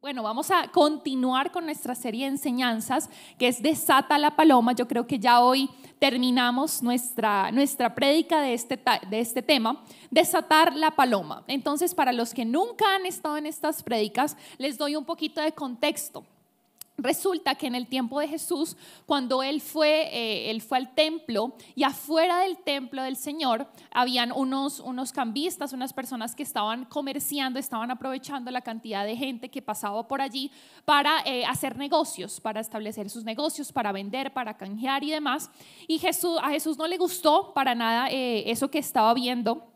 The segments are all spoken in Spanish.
Bueno, vamos a continuar con nuestra serie de enseñanzas, que es Desata la Paloma. Yo creo que ya hoy terminamos nuestra, nuestra prédica de este, de este tema, Desatar la Paloma. Entonces, para los que nunca han estado en estas prédicas, les doy un poquito de contexto. Resulta que en el tiempo de Jesús, cuando él fue, eh, él fue al templo y afuera del templo del Señor habían unos, unos cambistas, unas personas que estaban comerciando, estaban aprovechando la cantidad de gente que pasaba por allí para eh, hacer negocios, para establecer sus negocios, para vender, para canjear y demás. Y Jesús, a Jesús no le gustó para nada eh, eso que estaba viendo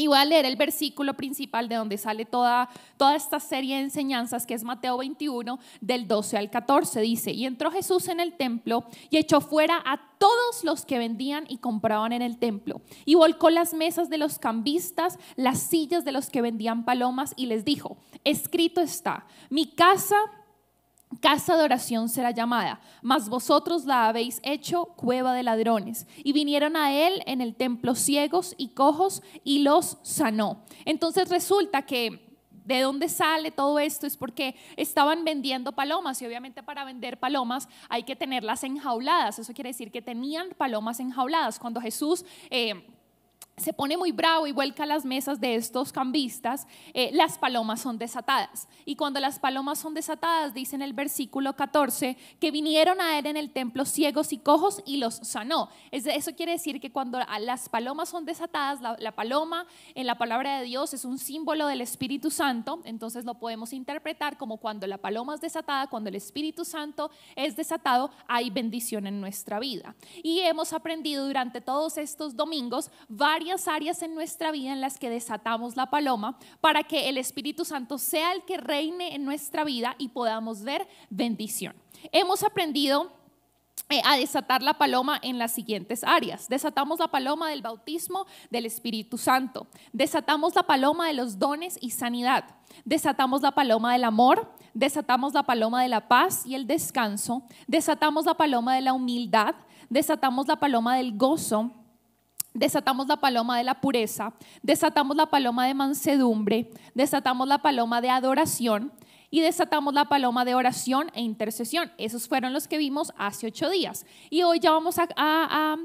y voy a leer el versículo principal de donde sale toda, toda esta serie de enseñanzas, que es Mateo 21, del 12 al 14. Dice, y entró Jesús en el templo y echó fuera a todos los que vendían y compraban en el templo. Y volcó las mesas de los cambistas, las sillas de los que vendían palomas y les dijo, escrito está, mi casa Casa de oración será llamada, mas vosotros la habéis hecho cueva de ladrones. Y vinieron a él en el templo ciegos y cojos y los sanó. Entonces resulta que ¿De dónde sale todo esto? Es porque estaban vendiendo palomas y obviamente para vender palomas hay que tenerlas enjauladas. Eso quiere decir que tenían palomas enjauladas. Cuando Jesús... Eh, se pone muy bravo y vuelca las mesas de estos cambistas, eh, las palomas son desatadas. Y cuando las palomas son desatadas, dice en el versículo 14, que vinieron a él en el templo ciegos y cojos y los sanó. Eso quiere decir que cuando las palomas son desatadas, la, la paloma en la palabra de Dios es un símbolo del Espíritu Santo, entonces lo podemos interpretar como cuando la paloma es desatada, cuando el Espíritu Santo es desatado, hay bendición en nuestra vida. Y hemos aprendido durante todos estos domingos varias áreas en nuestra vida en las que desatamos la paloma para que el Espíritu Santo sea el que reine en nuestra vida y podamos ver bendición. Hemos aprendido eh, a desatar la paloma en las siguientes áreas. Desatamos la paloma del bautismo del Espíritu Santo. Desatamos la paloma de los dones y sanidad. Desatamos la paloma del amor. Desatamos la paloma de la paz y el descanso. Desatamos la paloma de la humildad. Desatamos la paloma del gozo desatamos la paloma de la pureza, desatamos la paloma de mansedumbre, desatamos la paloma de adoración, y desatamos la paloma de oración e intercesión. Esos fueron los que vimos hace ocho días. Y hoy ya vamos a,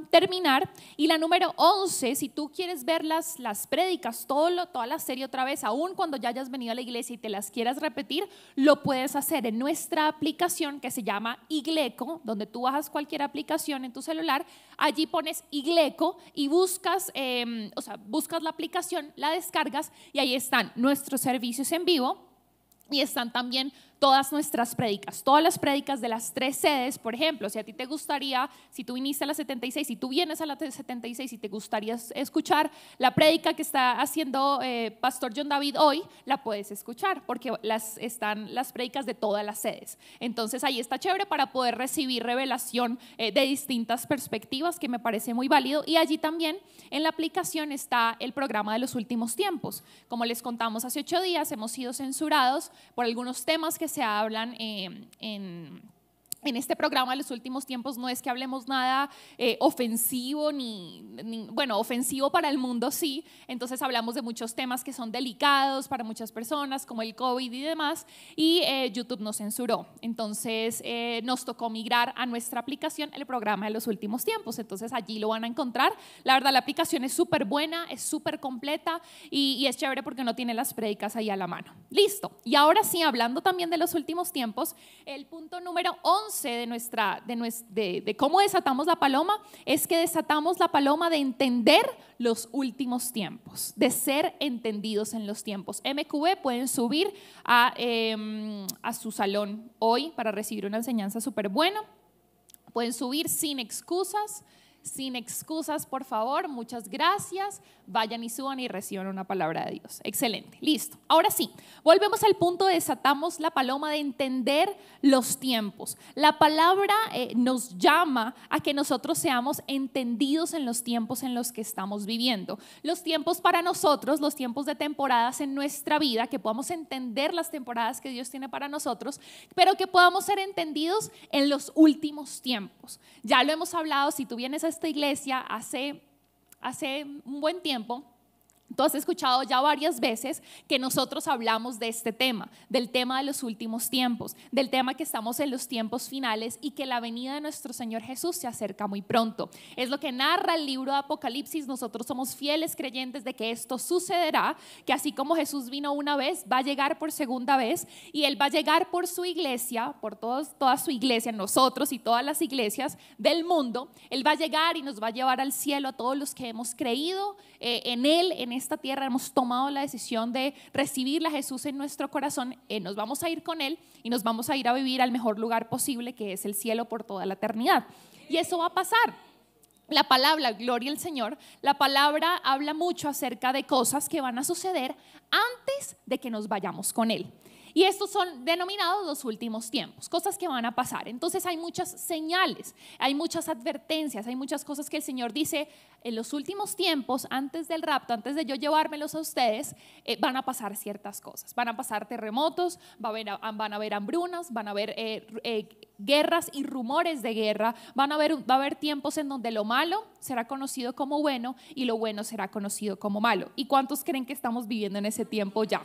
terminar. Y la número once si tú quieres ver las, prédicas, toda la serie otra vez, aún cuando ya hayas venido a la iglesia y te las quieras repetir, lo puedes hacer en nuestra aplicación que se llama Igleco, donde tú bajas cualquier aplicación en tu celular, allí pones Igleco y buscas, em, o sea, buscas la aplicación, la descargas y ahí están nuestros servicios en vivo y están también todas nuestras prédicas, todas las prédicas de las tres sedes, por ejemplo, si a ti te gustaría, si tú viniste a la 76, si tú vienes a la 76 y te gustaría escuchar la prédica que está haciendo eh, Pastor John David hoy, la puedes escuchar porque las, están las prédicas de todas las sedes. Entonces ahí está chévere para poder recibir revelación eh, de distintas perspectivas que me parece muy válido y allí también en la aplicación está el programa de los últimos tiempos. Como les contamos hace ocho días, hemos sido censurados por algunos temas que se hablan eh, en en este programa de los últimos tiempos no es que hablemos nada eh, ofensivo, ni, bueno, ofensivo para el mundo sí, entonces hablamos de muchos temas que son delicados para muchas personas, como el COVID y demás, y eh, YouTube nos censuró. Entonces eh, nos tocó migrar a nuestra aplicación el programa de los últimos tiempos, entonces allí lo van a encontrar. La verdad, la aplicación es súper buena, es súper completa y, y es chévere porque no tiene las predicas ahí a la mano. Listo. Y ahora sí, hablando también de los últimos tiempos, el punto número 11 de, nuestra, de, de, cómo desatamos la paloma es que desatamos la paloma de entender los últimos tiempos, de ser entendidos en los tiempos. MQB pueden subir a, em, a su salón hoy para recibir una enseñanza súper buena. Pueden subir sin excusas sin excusas, por favor. Muchas gracias. Vayan y suban y reciban una palabra de Dios. Excelente. Listo. Ahora sí, volvemos al punto de desatamos la paloma de entender los tiempos. La palabra eh, nos llama a que nosotros seamos entendidos en los tiempos en los que estamos viviendo. Los tiempos para nosotros, los tiempos de temporadas en nuestra vida, que podamos entender las temporadas que Dios tiene para nosotros, pero que podamos ser entendidos en los últimos tiempos. Ya lo hemos hablado, si tú vienes a esta iglesia hace, hace un buen tiempo Tú has escuchado ya varias veces que nosotros hablamos de este tema, del tema de los últimos tiempos, del tema que estamos en los tiempos finales y que la venida de nuestro Señor Jesús se acerca muy pronto. Es lo que narra el libro de Apocalipsis. Nosotros somos fieles creyentes de que esto sucederá, que así como Jesús vino una vez, va a llegar por segunda vez y Él va a llegar por su iglesia, por todos, toda su iglesia, nosotros y todas las iglesias del mundo. Él va a llegar y nos va a llevar al cielo a todos los que hemos creído eh, en Él, en esta tierra, hemos tomado la decisión de recibir a Jesús en nuestro corazón, eh, nos vamos a ir con Él y nos vamos a ir a vivir al mejor lugar posible, que es el cielo por toda la eternidad. Y eso va a pasar. La palabra, gloria al Señor, la palabra habla mucho acerca de cosas que van a suceder antes de que nos vayamos con Él. Y estos son denominados los últimos tiempos, cosas que van a pasar. Entonces hay muchas señales, hay muchas advertencias, hay muchas cosas que el Señor dice, en los últimos tiempos, antes del rapto, antes de yo llevármelos a ustedes, eh, van a pasar ciertas cosas. Van a pasar terremotos, ah, van a haber hambrunas, van a haber eh, eh, guerras y rumores de guerra, van a haber, va a haber tiempos en donde lo malo será conocido como bueno y lo bueno será conocido como malo. ¿Y cuántos creen que estamos viviendo en ese tiempo ya?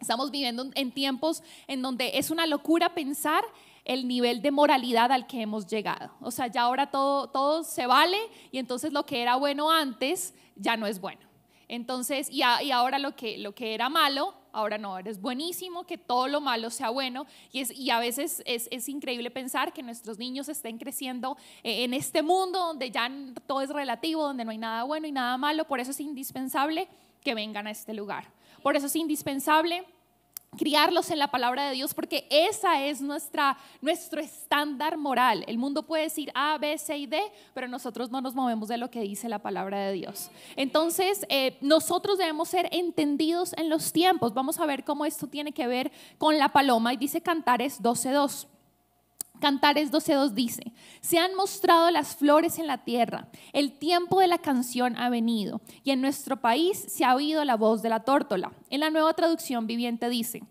Estamos viviendo en tiempos en donde es una locura pensar el nivel de moralidad al que hemos llegado. O sea, ya ahora todo, todo se vale y entonces lo que era bueno antes ya no es bueno. Entonces, y, y ahora lo que, lo que era malo, ahora no, es buenísimo, que todo lo malo sea bueno. Y, es, y a veces es, es, increíble pensar que nuestros niños estén creciendo eh, en este mundo donde ya todo es relativo, donde no hay nada bueno y nada malo. Por eso es indispensable que vengan a este lugar por eso es indispensable criarlos en la palabra de Dios, porque esa es nuestra, nuestro estándar moral. El mundo puede decir A, B, C y D, pero nosotros no nos movemos de lo que dice la palabra de Dios. Entonces, eh, nosotros debemos ser entendidos en los tiempos. Vamos a ver cómo esto tiene que ver con la paloma y dice Cantares 12.2. Cantares 12.2 dice, se han mostrado las flores en la tierra, el tiempo de la canción ha venido, y en nuestro país se ha oído la voz de la tórtola. En la nueva traducción viviente dice,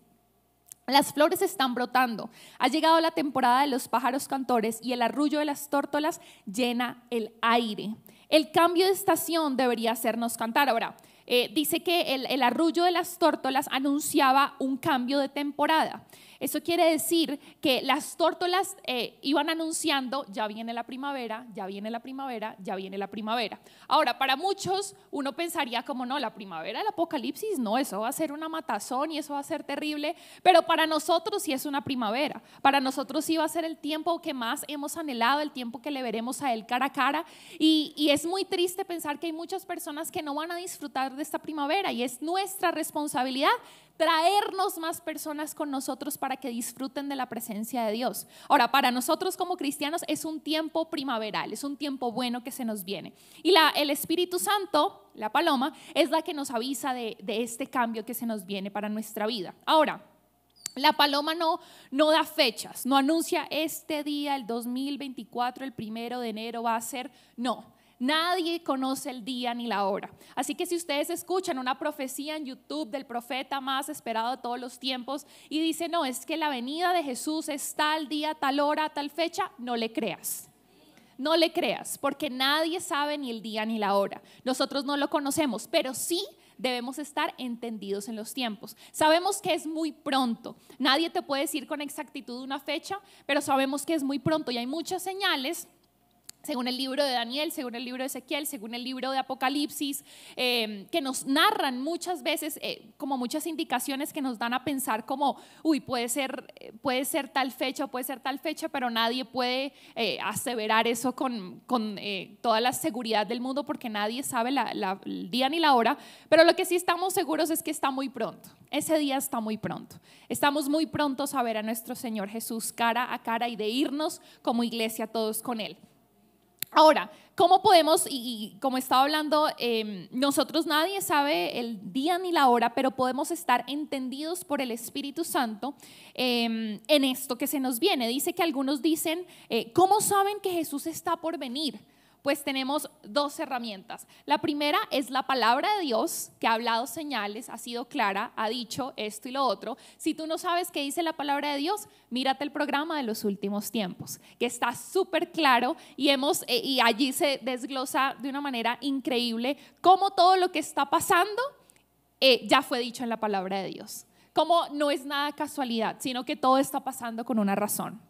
las flores están brotando, ha llegado la temporada de los pájaros cantores y el arrullo de las tórtolas llena el aire. El cambio de estación debería hacernos cantar. Ahora, eh, dice que el arrullo de las tórtolas anunciaba un cambio de temporada. Eso quiere decir que las tórtolas eh, iban anunciando, ya viene la primavera, ya viene la primavera, ya viene la primavera. Ahora, para muchos uno pensaría como, no, la primavera el apocalipsis, no, eso va a ser una matazón y eso va a ser terrible, pero para nosotros sí es una primavera. Para nosotros sí va a ser el tiempo que más hemos anhelado, el tiempo que le veremos a él cara a cara. y es muy triste pensar que hay muchas personas que no van a disfrutar de esta primavera y es nuestra responsabilidad traernos más personas con nosotros para que disfruten de la presencia de Dios. Ahora, para nosotros como cristianos es un tiempo primaveral, es un tiempo bueno que se nos viene. Y la, el Espíritu Santo, la paloma, es la que nos avisa de, este cambio que se nos viene para nuestra vida. Ahora, la paloma no, no da fechas, no anuncia este día, el 2024, el primero de enero va a ser, no. Nadie conoce el día ni la hora. Así que si ustedes escuchan una profecía en YouTube del profeta más esperado de todos los tiempos y dice no, es que la venida de Jesús es tal día, tal hora, tal fecha, no le creas. No le creas, porque nadie sabe ni el día ni la hora. Nosotros no lo conocemos, pero sí debemos estar entendidos en los tiempos. Sabemos que es muy pronto. Nadie te puede decir con exactitud una fecha, pero sabemos que es muy pronto y hay muchas señales según el libro de Daniel, según el libro de Ezequiel, según el libro de Apocalipsis, em, que nos narran muchas veces eh, como muchas indicaciones que nos dan a pensar como, uy, puede ser, eh, puede ser tal fecha, puede ser tal fecha, pero nadie puede eh, aseverar eso con, toda la seguridad del mundo porque nadie sabe la, el día ni la hora, pero lo que sí estamos seguros es que está muy pronto, ese día está muy pronto. Estamos muy prontos a ver a nuestro Señor Jesús cara a cara y de irnos como iglesia todos con Él. Ahora, ¿cómo podemos, y, como estaba hablando, em, nosotros nadie sabe el día ni la hora, pero podemos estar entendidos por el Espíritu Santo em, en esto que se nos viene? Dice que algunos dicen, eh, ¿cómo saben que Jesús está por venir? Pues tenemos dos herramientas. La primera es la palabra de Dios, que ha hablado señales, ha sido clara, ha dicho esto y lo otro. Si tú no sabes qué dice la palabra de Dios, mírate el programa de los últimos tiempos, que está súper claro y, hemos, eh, y allí se desglosa de una manera increíble cómo todo lo que está pasando eh, ya fue dicho en la palabra de Dios. Como no es nada casualidad, sino que todo está pasando con una razón.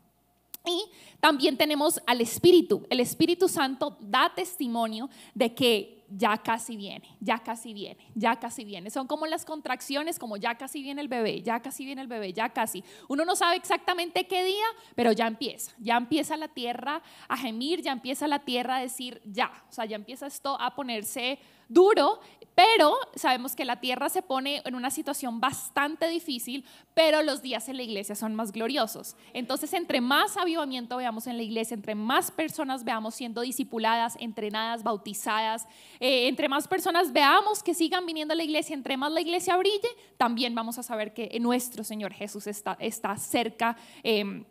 Y también tenemos al Espíritu. El Espíritu Santo da testimonio de que ya casi viene, ya casi viene, ya casi viene. Son como las contracciones, como ya casi viene el bebé, ya casi viene el bebé, ya casi. Uno no sabe exactamente qué día, pero ya empieza. Ya empieza la tierra a gemir, ya empieza la tierra a decir ya. O sea, ya empieza esto a ponerse duro, pero sabemos que la tierra se pone en una situación bastante difícil, pero los días en la iglesia son más gloriosos. Entonces, entre más avivamiento veamos en la iglesia, entre más personas veamos siendo discipuladas, entrenadas, bautizadas, eh, entre más personas veamos que sigan viniendo a la iglesia, entre más la iglesia brille, también vamos a saber que nuestro Señor Jesús está, está cerca. Eh,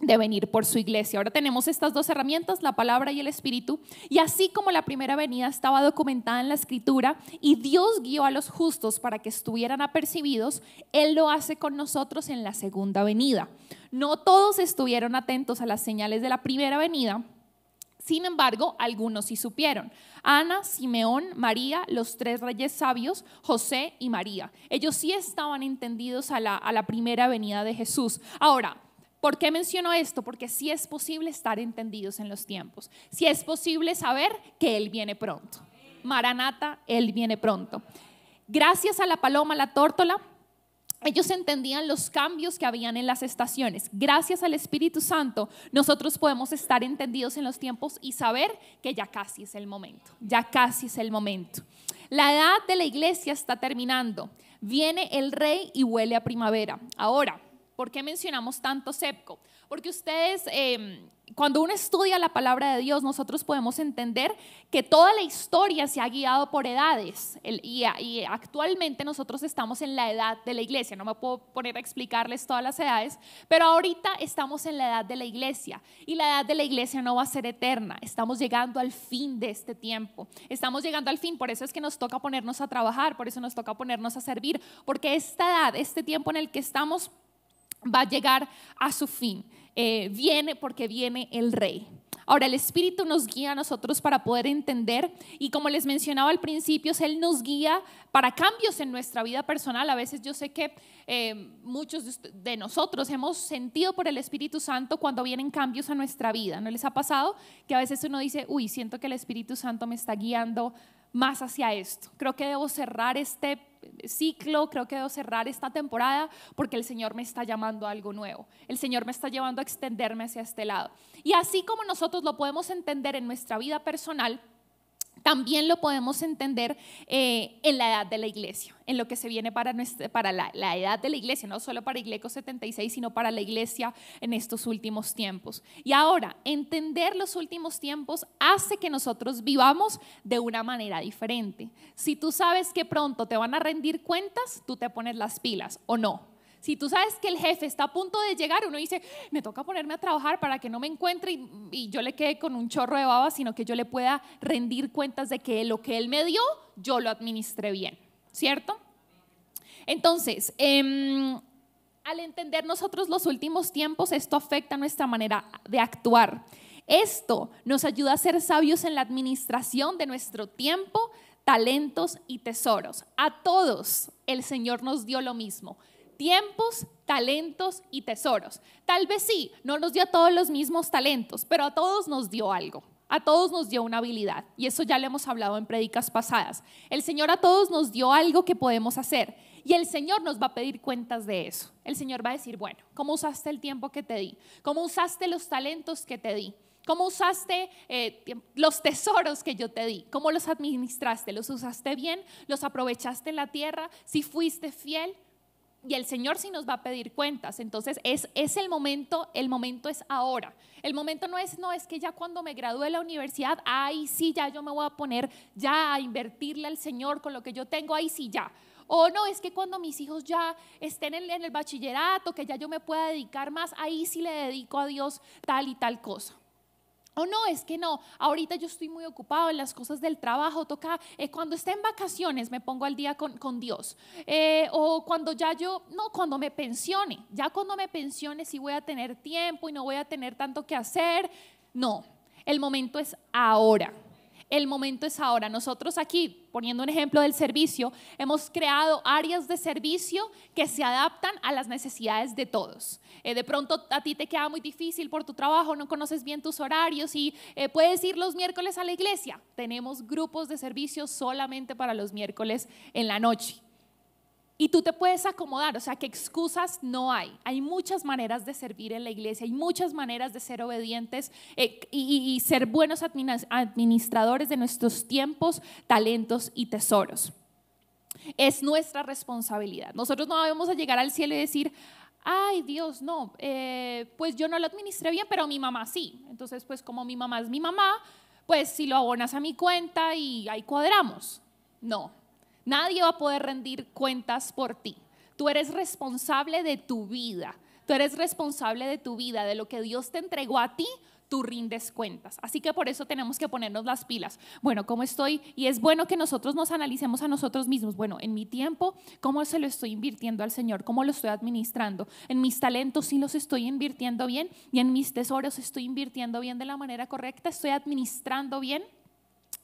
de venir por su iglesia. Ahora tenemos estas dos herramientas, la palabra y el espíritu, y así como la primera venida estaba documentada en la escritura y Dios guió a los justos para que estuvieran apercibidos, Él lo hace con nosotros en la segunda venida. No todos estuvieron atentos a las señales de la primera venida, sin embargo, algunos sí supieron. Ana, Simeón, María, los tres reyes sabios, José y María. Ellos sí estaban entendidos a la, primera venida de Jesús. Ahora, ¿Por qué menciono esto? Porque sí es posible estar entendidos en los tiempos, sí es posible saber que Él viene pronto. Maranata, Él viene pronto. Gracias a la paloma, la tórtola, ellos entendían los cambios que habían en las estaciones. Gracias al Espíritu Santo, nosotros podemos estar entendidos en los tiempos y saber que ya casi es el momento, ya casi es el momento. La edad de la iglesia está terminando. Viene el rey y huele a primavera. Ahora, ¿Por qué mencionamos tanto SEPCO? Porque ustedes, em, cuando uno estudia la palabra de Dios, nosotros podemos entender que toda la historia se ha guiado por edades el, y, y, actualmente nosotros estamos en la edad de la iglesia. No me puedo poner a explicarles todas las edades, pero ahorita estamos en la edad de la iglesia y la edad de la iglesia no va a ser eterna. Estamos llegando al fin de este tiempo. Estamos llegando al fin, por eso es que nos toca ponernos a trabajar, por eso nos toca ponernos a servir, porque esta edad, este tiempo en el que estamos, va a llegar a su fin. Eh, viene porque viene el rey. Ahora, el Espíritu nos guía a nosotros para poder entender y como les mencionaba al principio, Él nos guía para cambios en nuestra vida personal. A veces yo sé que eh, muchos de nosotros hemos sentido por el Espíritu Santo cuando vienen cambios a nuestra vida. ¿No les ha pasado que a veces uno dice, uy, siento que el Espíritu Santo me está guiando más hacia esto? Creo que debo cerrar este ciclo, creo que debo cerrar esta temporada porque el Señor me está llamando a algo nuevo. El Señor me está llevando a extenderme hacia este lado. Y así como nosotros lo podemos entender en nuestra vida personal, también lo podemos entender eh, en la edad de la iglesia, en lo que se viene para, la, edad de la iglesia, no solo para Igleco 76, sino para la iglesia en estos últimos tiempos. Y ahora, entender los últimos tiempos hace que nosotros vivamos de una manera diferente. Si tú sabes que pronto te van a rendir cuentas, tú te pones las pilas o no si tú sabes que el jefe está a punto de llegar, uno dice, me toca ponerme a trabajar para que no me encuentre y, yo le quede con un chorro de baba, sino que yo le pueda rendir cuentas de que lo que él me dio, yo lo administré bien, ¿cierto? Entonces, em, al entender nosotros los últimos tiempos, esto afecta nuestra manera de actuar. Esto nos ayuda a ser sabios en la administración de nuestro tiempo, talentos y tesoros. A todos el Señor nos dio lo mismo tiempos, talentos y tesoros. Tal vez sí, no nos dio a todos los mismos talentos, pero a todos nos dio algo. A todos nos dio una habilidad, y eso ya le hemos hablado en predicas pasadas. El Señor a todos nos dio algo que podemos hacer, y el Señor nos va a pedir cuentas de eso. El Señor va a decir, bueno, ¿cómo usaste el tiempo que te di? ¿Cómo usaste los talentos que te di? ¿Cómo usaste eh, los tesoros que yo te di? ¿Cómo los administraste? ¿Los usaste bien? ¿Los aprovechaste en la tierra? ¿Si fuiste fiel? y el Señor sí nos va a pedir cuentas. Entonces es, es el momento, el momento es ahora. El momento no es, no, es que ya cuando me gradúe la universidad, ahí sí, ya yo me voy a poner ya a invertirle al Señor con lo que yo tengo, ahí sí, ya. O no, es que cuando mis hijos ya estén en, en el bachillerato, que ya yo me pueda dedicar más, ahí sí le dedico a Dios tal y tal cosa. O oh, no, es que no, ahorita yo estoy muy ocupado en las cosas del trabajo, toca, eh, cuando esté en vacaciones me pongo al día con, Dios. Eh, o cuando ya yo, no, cuando me pensione, ya cuando me pensione sí voy a tener tiempo y no voy a tener tanto que hacer. No, el momento es ahora el momento es ahora. Nosotros aquí, poniendo un ejemplo del servicio, hemos creado áreas de servicio que se adaptan a las necesidades de todos. Eh, de pronto a ti te queda muy difícil por tu trabajo, no conoces bien tus horarios y eh, puedes ir los miércoles a la iglesia. Tenemos grupos de servicio solamente para los miércoles en la noche. Y tú te puedes acomodar, o sea, que excusas no hay. Hay muchas maneras de servir en la iglesia, hay muchas maneras de ser obedientes eh, y, ser buenos administradores de nuestros tiempos, talentos y tesoros. Es nuestra responsabilidad. Nosotros no vamos a llegar al cielo y decir, ay Dios, no, eh, pues yo no lo administré bien, pero mi mamá sí. Entonces, pues como mi mamá es mi mamá, pues si lo abonas a mi cuenta y ahí cuadramos. No, Nadie va a poder rendir cuentas por ti. Tú eres responsable de tu vida. Tú eres responsable de tu vida, de lo que Dios te entregó a ti, tú rindes cuentas. Así que por eso tenemos que ponernos las pilas. Bueno, ¿cómo estoy? Y es bueno que nosotros nos analicemos a nosotros mismos. Bueno, en mi tiempo, ¿cómo se lo estoy invirtiendo al Señor? ¿Cómo lo estoy administrando? En mis talentos sí los estoy invirtiendo bien y en mis tesoros estoy invirtiendo bien de la manera correcta. Estoy administrando bien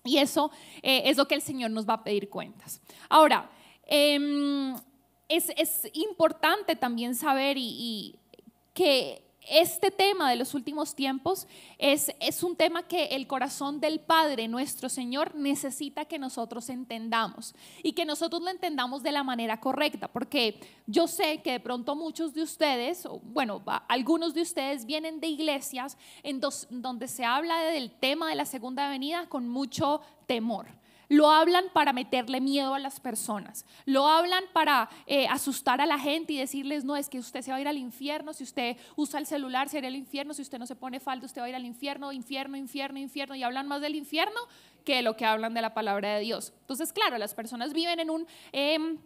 y eso eh, es lo que el Señor nos va a pedir cuentas. Ahora, em, es, importante también saber y que este tema de los últimos tiempos es, un tema que el corazón del Padre, nuestro Señor, necesita que nosotros entendamos y que nosotros lo entendamos de la manera correcta, porque yo sé que de pronto muchos de ustedes, bueno, algunos de ustedes vienen de iglesias en donde se habla del tema de la segunda venida con mucho temor lo hablan para meterle miedo a las personas. Lo hablan para eh, asustar a la gente y decirles, no, es que usted se va a ir al infierno, si usted usa el celular se irá al infierno, si usted no se pone falda usted va a ir al infierno, infierno, infierno, infierno. Y hablan más del infierno que lo que hablan de la palabra de Dios. Entonces, claro, las personas viven en un... Em,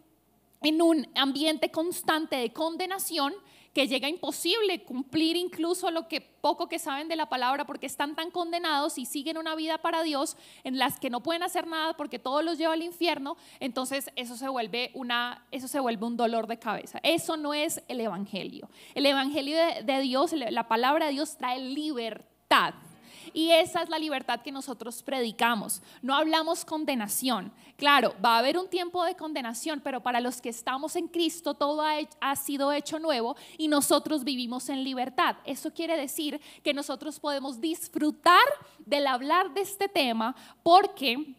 en un ambiente constante de condenación que llega imposible cumplir incluso lo que poco que saben de la palabra porque están tan condenados y siguen una vida para Dios en las que no pueden hacer nada porque todo los lleva al infierno, entonces eso se vuelve una eso se vuelve un dolor de cabeza. Eso no es el evangelio. El evangelio de, de Dios, la palabra de Dios trae libertad y esa es la libertad que nosotros predicamos. No hablamos condenación. Claro, va a haber un tiempo de condenación, pero para los que estamos en Cristo todo ha, sido hecho nuevo y nosotros vivimos en libertad. Eso quiere decir que nosotros podemos disfrutar del hablar de este tema porque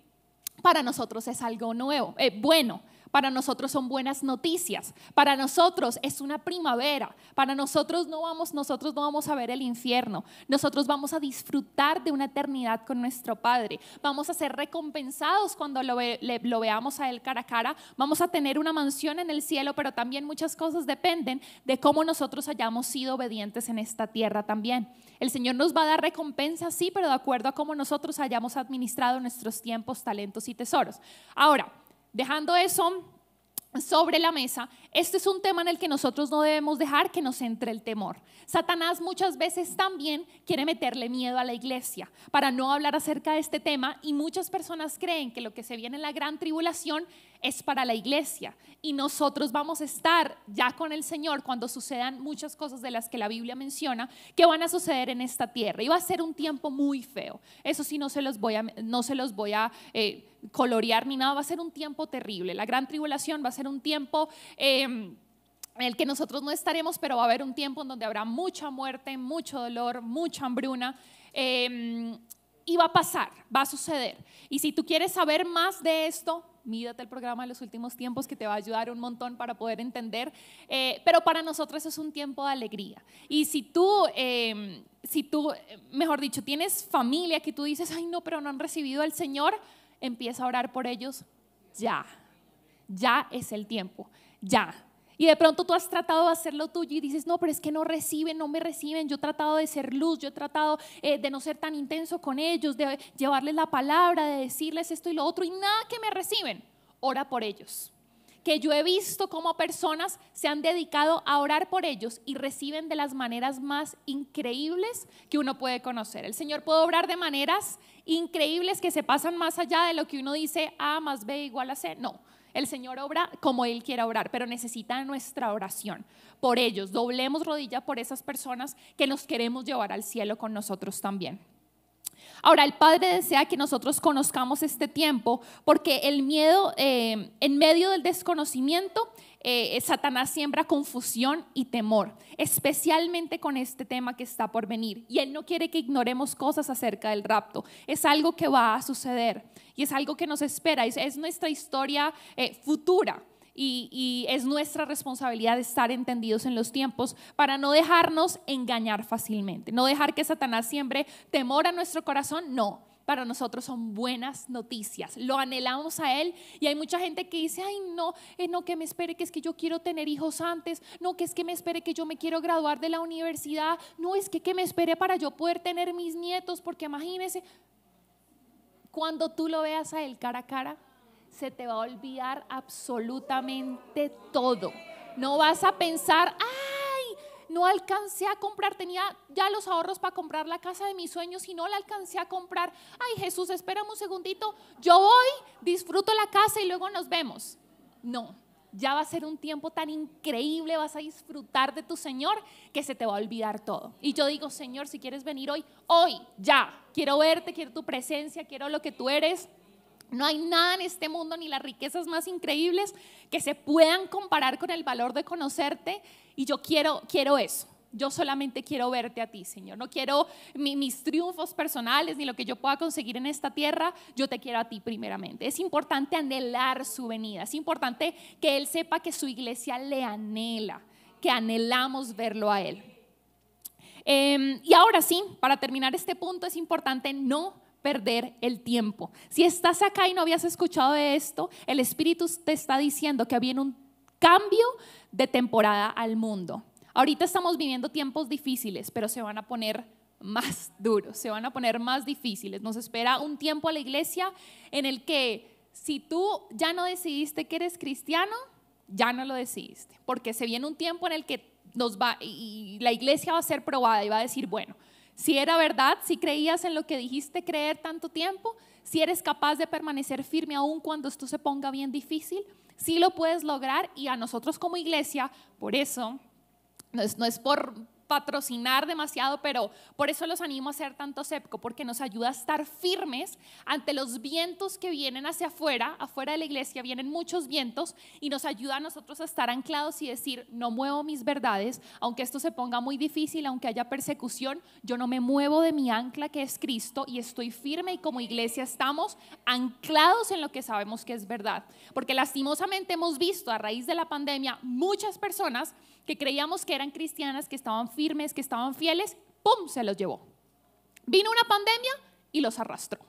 para nosotros es algo nuevo, eh, bueno. Para nosotros son buenas noticias, para nosotros es una primavera, para nosotros no vamos, nosotros no vamos a ver el infierno, nosotros vamos a disfrutar de una eternidad con nuestro Padre, vamos a ser recompensados cuando lo, veamos a Él cara a cara, vamos a tener una mansión en el cielo, pero también muchas cosas dependen de cómo nosotros hayamos sido obedientes en esta tierra también. El Señor nos va a dar recompensa sí, pero de acuerdo a cómo nosotros hayamos administrado nuestros tiempos, talentos y tesoros. Ahora, Dejando eso sobre la mesa, este es un tema en el que nosotros no debemos dejar que nos entre el temor. Satanás muchas veces también quiere meterle miedo a la iglesia para no hablar acerca de este tema y muchas personas creen que lo que se viene en la gran tribulación es para la iglesia y nosotros vamos a estar ya con el Señor cuando sucedan muchas cosas de las que la Biblia menciona que van a suceder en esta tierra. Y va a ser un tiempo muy feo. Eso sí, no se los voy a, no se los voy a eh, colorear ni nada. Va a ser un tiempo terrible. La gran tribulación va a ser un tiempo... Eh, en el que nosotros no estaremos, pero va a haber un tiempo en donde habrá mucha muerte, mucho dolor, mucha hambruna. Eh, y va a pasar, va a suceder. Y si tú quieres saber más de esto, mídate el programa de los últimos tiempos que te va a ayudar un montón para poder entender. Eh, pero para nosotros es un tiempo de alegría. Y si tú, em, si tú, mejor dicho, tienes familia que tú dices, ay no, pero no han recibido al Señor, empieza a orar por ellos ya. Ya es el tiempo. Ya, y de pronto tú has tratado de hacerlo lo tuyo y dices, no, pero es que no reciben, no me reciben. Yo he tratado de ser luz, yo he tratado eh, de no ser tan intenso con ellos, de llevarles la palabra, de decirles esto y lo otro y nada que me reciben. Ora por ellos. Que yo he visto cómo personas se han dedicado a orar por ellos y reciben de las maneras más increíbles que uno puede conocer. El Señor puede obrar de maneras increíbles que se pasan más allá de lo que uno dice A ah, más B igual a C. No el Señor obra como Él quiere obrar, pero necesita nuestra oración por ellos. Doblemos rodilla por esas personas que nos queremos llevar al cielo con nosotros también. Ahora, el Padre desea que nosotros conozcamos este tiempo porque el miedo, eh, en medio del desconocimiento, eh, Satanás siembra confusión y temor, especialmente con este tema que está por venir. Y él no quiere que ignoremos cosas acerca del rapto. Es algo que va a suceder y es algo que nos espera. Es, nuestra historia eh, futura. Y, es nuestra responsabilidad estar entendidos en los tiempos para no dejarnos engañar fácilmente, no dejar que Satanás siembre temor a nuestro corazón, no, para nosotros son buenas noticias. Lo anhelamos a Él y hay mucha gente que dice, ay no, eh, no que me espere, que es que yo quiero tener hijos antes, no que es que me espere que yo me quiero graduar de la universidad, no es que me espere para yo poder tener mis nietos, porque imagínese cuando tú lo veas a Él cara a cara, se te va a olvidar absolutamente todo. No vas a pensar, ah, no alcancé a comprar, tenía ya los ahorros para comprar la casa de mis sueños y no la alcancé a comprar. Ay Jesús, espérame un segundito, yo voy, disfruto la casa y luego nos vemos. No, ya va a ser un tiempo tan increíble, vas a disfrutar de tu Señor que se te va a olvidar todo. Y yo digo, Señor, si quieres venir hoy, hoy, ya, quiero verte, quiero tu presencia, quiero lo que tú eres. No hay nada en este mundo, ni las riquezas más increíbles, que se puedan comparar con el valor de conocerte. Y yo quiero, quiero eso. Yo solamente quiero verte a ti, Señor. No quiero mis triunfos personales ni lo que yo pueda conseguir en esta tierra. Yo te quiero a ti primeramente. Es importante anhelar su venida. Es importante que Él sepa que su iglesia le anhela, que anhelamos verlo a Él. Em, y ahora sí, para terminar este punto, es importante no perder el tiempo. Si estás acá y no habías escuchado de esto, el Espíritu te está diciendo que viene un cambio de temporada al mundo. Ahorita estamos viviendo tiempos difíciles, pero se van a poner más duros, se van a poner más difíciles. Nos espera un tiempo a la iglesia en el que si tú ya no decidiste que eres cristiano, ya no lo decidiste, porque se viene un tiempo en el que la iglesia va a ser probada y va a decir, bueno, si era verdad, si creías en lo que dijiste creer tanto tiempo, si eres capaz de permanecer firme aún cuando esto se ponga bien difícil, si lo puedes lograr y a nosotros como iglesia, por eso, no es, no es por patrocinar demasiado, pero por eso los animo a ser tanto CEPCO, porque nos ayuda a estar firmes ante los vientos que vienen hacia afuera, afuera de la iglesia vienen muchos vientos y nos ayuda a nosotros a estar anclados y decir, no muevo mis verdades, aunque esto se ponga muy difícil, aunque haya persecución, yo no me muevo de mi ancla que es Cristo y estoy firme y como iglesia estamos anclados en lo que sabemos que es verdad, porque lastimosamente hemos visto a raíz de la pandemia muchas personas que creíamos que eran cristianas, que estaban firmes, que estaban fieles, ¡pum! se los llevó. Vino una pandemia y los arrastró.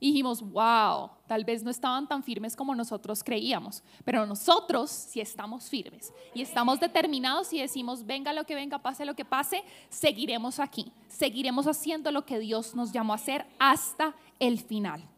dijimos, wow, tal vez no estaban tan firmes como nosotros creíamos, pero nosotros sí estamos firmes y estamos determinados y decimos, venga lo que venga, pase lo que pase, seguiremos aquí, seguiremos haciendo lo que Dios nos llamó a hacer hasta el final.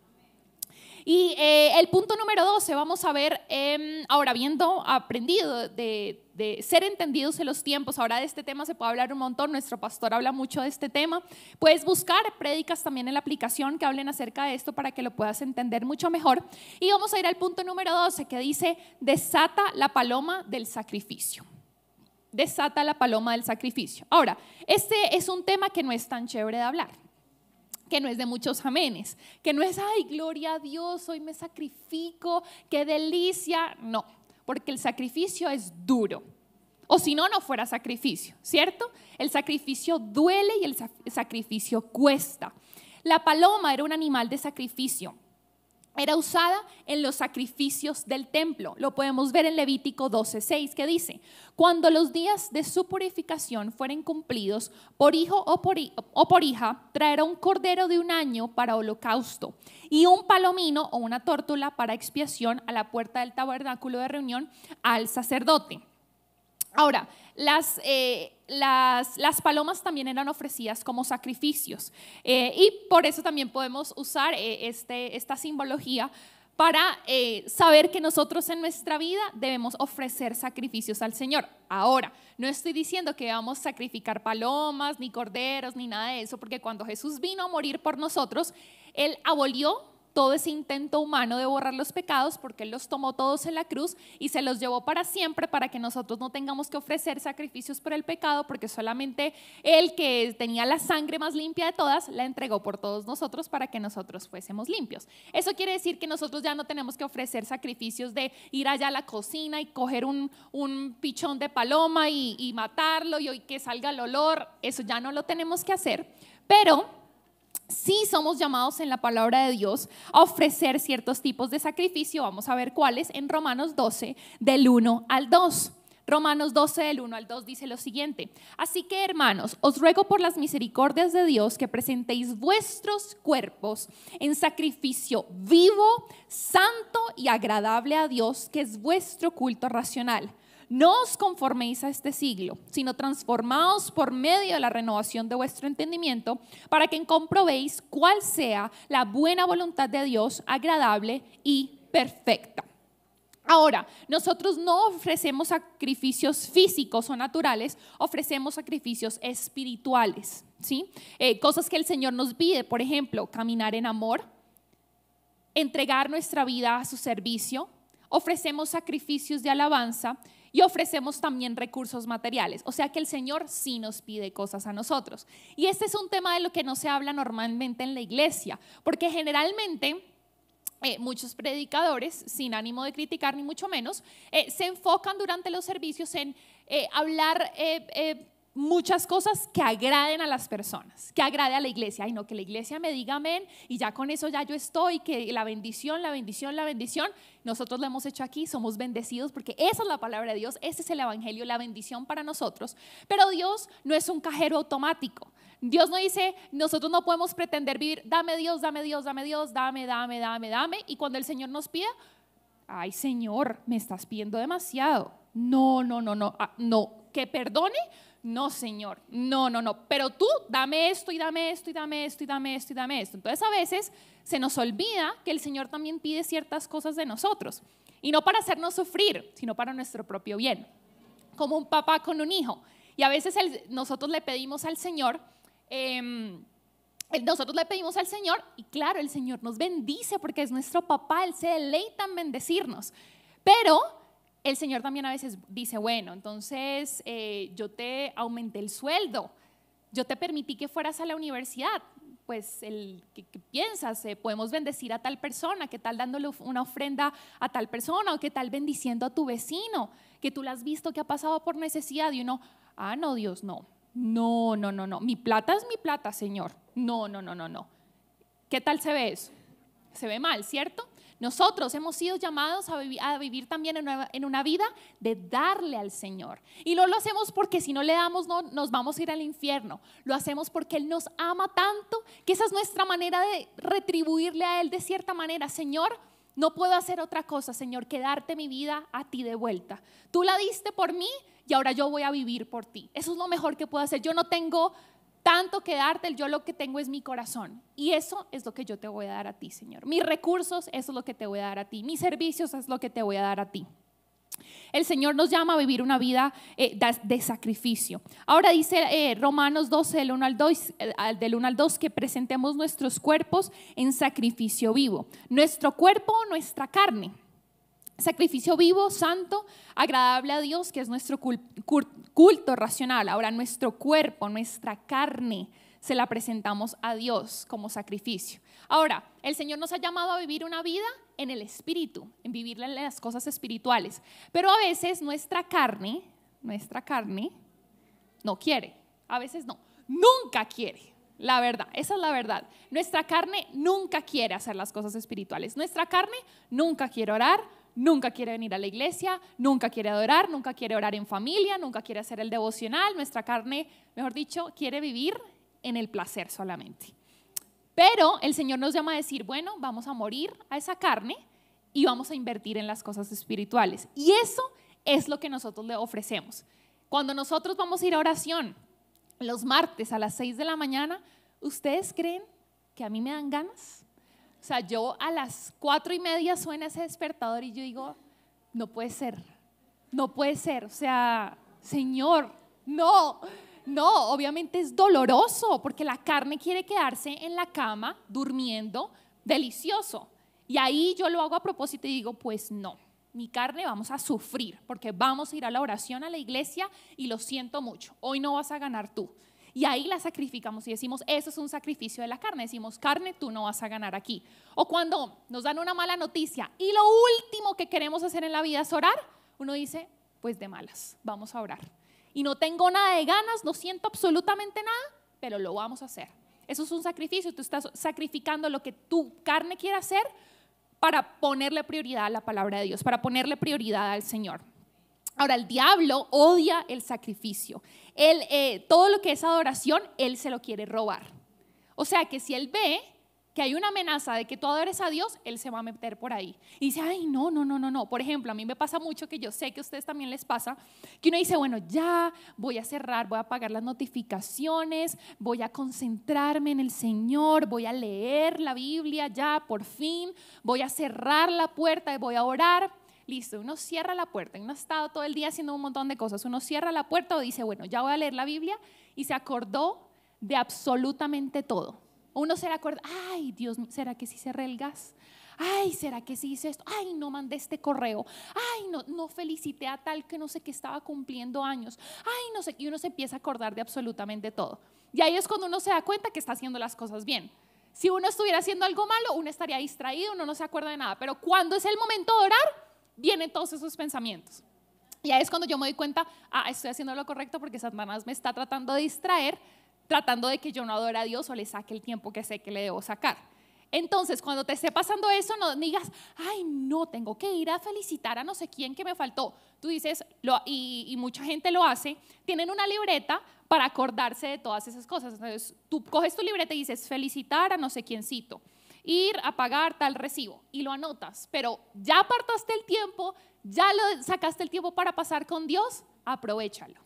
Y eh, el punto número 12, vamos a ver, em, ahora viendo aprendido de, de ser entendidos en los tiempos, ahora de este tema se puede hablar un montón, nuestro pastor habla mucho de este tema, puedes buscar prédicas también en la aplicación que hablen acerca de esto para que lo puedas entender mucho mejor. Y vamos a ir al punto número 12 que dice, desata la paloma del sacrificio desata la paloma del sacrificio. Ahora, este es un tema que no es tan chévere de hablar que no es de muchos amenes, que no es, ay, gloria a Dios, hoy me sacrifico, qué delicia. No, porque el sacrificio es duro. O si no, no fuera sacrificio, ¿cierto? El sacrificio duele y el sacrificio cuesta. La paloma era un animal de sacrificio era usada en los sacrificios del templo. Lo podemos ver en Levítico 12:6 que dice, cuando los días de su purificación fueren cumplidos, por hijo o por, o por, hija traerá un cordero de un año para holocausto y un palomino o una tórtola para expiación a la puerta del tabernáculo de reunión al sacerdote. Ahora, eh, las, las, palomas también eran ofrecidas como sacrificios eh, y por eso también podemos usar eh, este, esta simbología para saber que nosotros en nuestra vida debemos ofrecer sacrificios al Señor. Ahora, no estoy diciendo que vamos a sacrificar palomas, ni corderos, ni nada de eso, porque cuando Jesús vino a morir por nosotros, Él abolió todo ese intento humano de borrar los pecados, porque Él los tomó todos en la cruz y se los llevó para siempre para que nosotros no tengamos que ofrecer sacrificios por el pecado, porque solamente Él que tenía la sangre más limpia de todas, la entregó por todos nosotros para que nosotros fuésemos limpios. Eso quiere decir que nosotros ya no tenemos que ofrecer sacrificios de ir allá a la cocina y coger un, pichón de paloma y, matarlo y, hoy que salga el olor, eso ya no lo tenemos que hacer, pero si somos llamados en la palabra de Dios a ofrecer ciertos tipos de sacrificio, vamos a ver cuáles, en Romanos 12, del 1 al 2. Romanos 12 del 1 al 2 dice lo siguiente, así que hermanos, os ruego por las misericordias de Dios que presentéis vuestros cuerpos en sacrificio vivo, santo y agradable a Dios, que es vuestro culto racional no os conforméis a este siglo, sino transformaos por medio de la renovación de vuestro entendimiento, para que comprobéis cuál sea la buena voluntad de Dios, agradable y perfecta. Ahora, nosotros no ofrecemos sacrificios físicos o naturales, ofrecemos sacrificios espirituales, ¿sí? Eh, cosas que el Señor nos pide, por ejemplo, caminar en amor, entregar nuestra vida a su servicio, ofrecemos sacrificios de alabanza y ofrecemos también recursos materiales. O sea que el Señor sí nos pide cosas a nosotros. Y este es un tema de lo que no se habla normalmente en la iglesia, porque generalmente... Eh, muchos predicadores, sin ánimo de criticar ni mucho menos, eh, se enfocan durante los servicios en eh, hablar muchas cosas que agraden a las personas, que agrade a la iglesia. Y no, que la iglesia me diga amén y ya con eso ya yo estoy, que la bendición, la bendición, la bendición, nosotros lo hemos hecho aquí, somos bendecidos porque esa es la palabra de Dios, ese es el Evangelio, la bendición para nosotros. Pero Dios no es un cajero automático. Dios no dice, nosotros no podemos pretender vivir, dame Dios, dame Dios, dame Dios, dame, dame, dame, dame. Y cuando el Señor nos pida, ay Señor, me estás pidiendo demasiado. No, no, no, no, ah, no, que perdone, no, Señor, no, no, no, pero tú dame esto y dame esto y dame esto y dame esto y dame esto. Entonces a veces se nos olvida que el Señor también pide ciertas cosas de nosotros, y no para hacernos sufrir, sino para nuestro propio bien, como un papá con un hijo. Y a veces nosotros le pedimos al Señor, em, eh, nosotros le pedimos al Señor, y claro, el Señor nos bendice porque es nuestro papá, Él se deleita en bendecirnos, pero el Señor también a veces dice, bueno, entonces eh, yo te aumenté el sueldo, yo te permití que fueras a la universidad, pues el que, piensas, eh, podemos bendecir a tal persona, qué tal dándole una ofrenda a tal persona o qué tal bendiciendo a tu vecino, que tú lo has visto que ha pasado por necesidad y uno, ah, no, Dios, no, no, no, no, no, mi plata es mi plata, Señor, no, no, no, no, no. ¿Qué tal se ve eso? Se ve mal, ¿cierto? Nosotros hemos sido llamados a, vivir también en una, vida de darle al Señor. Y no lo hacemos porque si no le damos nos vamos a ir al infierno. Lo hacemos porque Él nos ama tanto que esa es nuestra manera de retribuirle a Él de cierta manera. Señor, no puedo hacer otra cosa, Señor, que darte mi vida a ti de vuelta. Tú la diste por mí y ahora yo voy a vivir por ti. Eso es lo mejor que puedo hacer. Yo no tengo tanto que darte, yo lo que tengo es mi corazón. Y eso es lo que yo te voy a dar a ti, Señor. Mis recursos, eso es lo que te voy a dar a ti. Mis servicios es lo que te voy a dar a ti. El Señor nos llama a vivir una vida eh, de sacrificio. Ahora dice eh, Romanos 12, del 1, al 2, eh, del 1 al que presentemos nuestros cuerpos en sacrificio vivo. Nuestro cuerpo, nuestra carne. Sacrificio vivo, santo, agradable a Dios, que es nuestro culto racional. Ahora nuestro cuerpo, nuestra carne, se la presentamos a Dios como sacrificio. Ahora, el Señor nos ha llamado a vivir una vida en el espíritu, en vivir las cosas espirituales. Pero a veces nuestra carne, nuestra carne, no quiere. A veces no. Nunca quiere. La verdad, esa es la verdad. Nuestra carne nunca quiere hacer las cosas espirituales. Nuestra carne nunca quiere orar, nunca quiere venir a la iglesia, nunca quiere adorar, nunca quiere orar en familia, nunca quiere hacer el devocional. Nuestra carne, mejor dicho, quiere vivir en el placer solamente. Pero el Señor nos llama a decir, bueno, vamos a morir a esa carne y vamos a invertir en las cosas espirituales. Y eso es lo que nosotros le ofrecemos. Cuando nosotros vamos a ir a oración los martes a las 6 de la mañana, ¿ustedes creen que a mí me dan ganas? O sea, yo a las cuatro y media suena ese despertador y yo digo, no puede ser, no puede ser. O sea, Señor, no, no, obviamente es doloroso porque la carne quiere quedarse en la cama durmiendo, delicioso. Y ahí yo lo hago a propósito y digo, pues no, mi carne vamos a sufrir porque vamos a ir a la oración a la iglesia y lo siento mucho, hoy no vas a ganar tú y ahí la sacrificamos y decimos, eso es un sacrificio de la carne. Decimos, carne, tú no vas a ganar aquí. O cuando nos dan una mala noticia y lo último que queremos hacer en la vida es orar, uno dice, pues de malas, vamos a orar. Y no tengo nada de ganas, no siento absolutamente nada, pero lo vamos a hacer. Eso es un sacrificio, tú estás sacrificando lo que tu carne quiere hacer para ponerle prioridad a la palabra de Dios, para ponerle prioridad al Señor. Ahora, el diablo odia el sacrificio. Eh, todo lo que es adoración, él se lo quiere robar. O sea que si él ve que hay una amenaza de que tú adores a Dios, él se va a meter por ahí. Y dice, ay, no, no, no, no, no. Por ejemplo, a mí me pasa mucho que yo sé que a ustedes también les pasa, que uno dice, bueno, ya voy a cerrar, voy a apagar las notificaciones, voy a concentrarme en el Señor, voy a leer la Biblia ya, por fin, voy a cerrar la puerta y voy a orar. Listo, uno cierra la puerta, uno ha estado todo el día haciendo un montón de cosas, uno cierra la puerta o dice, bueno, ya voy a leer la Biblia y se acordó de absolutamente todo. Uno se le acuerda, ay Dios, ¿será que si cerré el gas? Ay, ¿será que sí hice esto? Ay, no mandé este correo. Ay, no, no felicité a tal que no sé que estaba cumpliendo años. Ay, no sé. Y uno se empieza a acordar de absolutamente todo. Y ahí es cuando uno se da cuenta que está haciendo las cosas bien. Si uno estuviera haciendo algo malo, uno estaría distraído, uno no se acuerda de nada. Pero cuando es el momento de orar, vienen todos esos pensamientos. Y ahí es cuando yo me doy cuenta, ah, estoy haciendo lo correcto porque Satanás me está tratando de distraer, tratando de que yo no adore a Dios o le saque el tiempo que sé que le debo sacar. Entonces, cuando te esté pasando eso, no digas, ay, no, tengo que ir a felicitar a no sé quién que me faltó. Tú dices, lo, y, y, mucha gente lo hace, tienen una libreta para acordarse de todas esas cosas. Entonces, tú coges tu libreta y dices, felicitar a no sé quién quiéncito ir a pagar tal recibo y lo anotas, pero ya apartaste el tiempo, ya lo sacaste el tiempo para pasar con Dios, aprovechalo.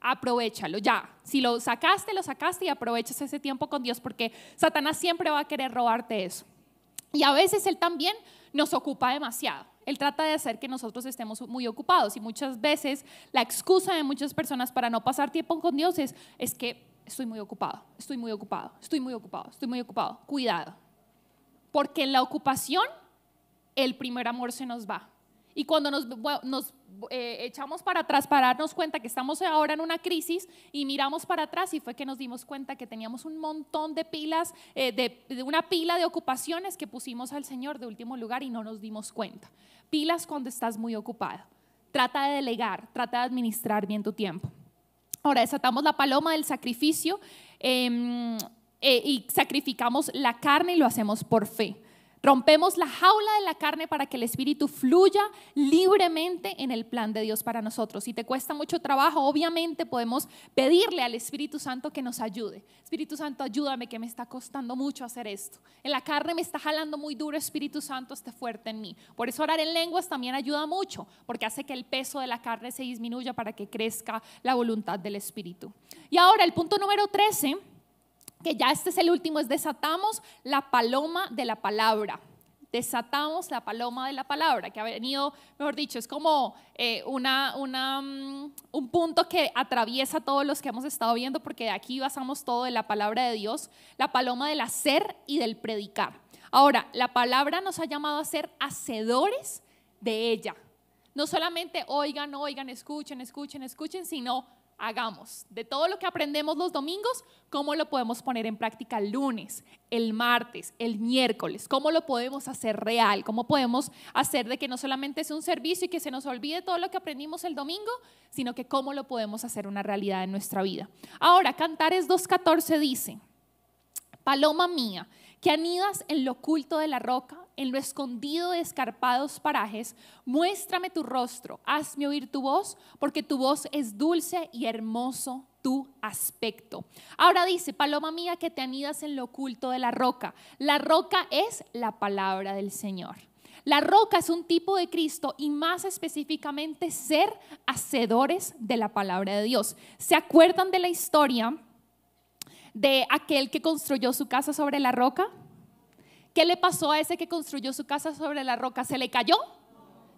Aprovechalo ya. Si lo sacaste, lo sacaste y aprovechas ese tiempo con Dios porque Satanás siempre va a querer robarte eso. Y a veces él también nos ocupa demasiado. Él trata de hacer que nosotros estemos muy ocupados y muchas veces la excusa de muchas personas para no pasar tiempo con Dios es, es que estoy muy ocupado, estoy muy ocupado, estoy muy ocupado, estoy muy ocupado. Cuidado, porque en la ocupación el primer amor se nos va. Y cuando nos, eh, echamos para atrás para darnos cuenta que estamos ahora en una crisis y miramos para atrás y fue que nos dimos cuenta que teníamos un montón de pilas, eh, de, una pila de ocupaciones que pusimos al Señor de último lugar y no nos dimos cuenta. Pilas cuando estás muy ocupado. Trata de delegar, trata de administrar bien tu tiempo. Ahora desatamos la paloma del sacrificio. Em, eh, y sacrificamos la carne y lo hacemos por fe. Rompemos la jaula de la carne para que el Espíritu fluya libremente en el plan de Dios para nosotros. Si te cuesta mucho trabajo, obviamente podemos pedirle al Espíritu Santo que nos ayude. Espíritu Santo, ayúdame que me está costando mucho hacer esto. En la carne me está jalando muy duro, Espíritu Santo, esté fuerte en mí. Por eso orar en lenguas también ayuda mucho, porque hace que el peso de la carne se disminuya para que crezca la voluntad del Espíritu. Y ahora el punto número 13 que ya este es el último, es desatamos la paloma de la palabra. Desatamos la paloma de la palabra, que ha venido, mejor dicho, es como eh, una, mm, un punto que atraviesa todos los que hemos estado viendo, porque de aquí basamos todo en la palabra de Dios, la paloma del hacer y del predicar. Ahora, la palabra nos ha llamado a ser hacedores de ella. No solamente oigan, oigan, escuchen, escuchen, escuchen, sino hagamos. De todo lo que aprendemos los domingos, ¿cómo lo podemos poner en práctica el lunes, el martes, el miércoles? ¿Cómo lo podemos hacer real? ¿Cómo podemos hacer de que no solamente es un servicio y que se nos olvide todo lo que aprendimos el domingo, sino que cómo lo podemos hacer una realidad en nuestra vida? Ahora, Cantares 2.14 dice, Paloma mía, que anidas en lo oculto de la roca, en lo escondido de escarpados parajes, muéstrame tu rostro, hazme oír tu voz, porque tu voz es dulce y hermoso tu aspecto. Ahora dice, paloma mía, que te anidas en lo oculto de la roca. La roca es la palabra del Señor. La roca es un tipo de Cristo y más específicamente ser hacedores de la palabra de Dios. ¿Se acuerdan de la historia? de aquel que construyó su casa sobre la roca? ¿Qué le pasó a ese que construyó su casa sobre la roca? ¿Se le cayó?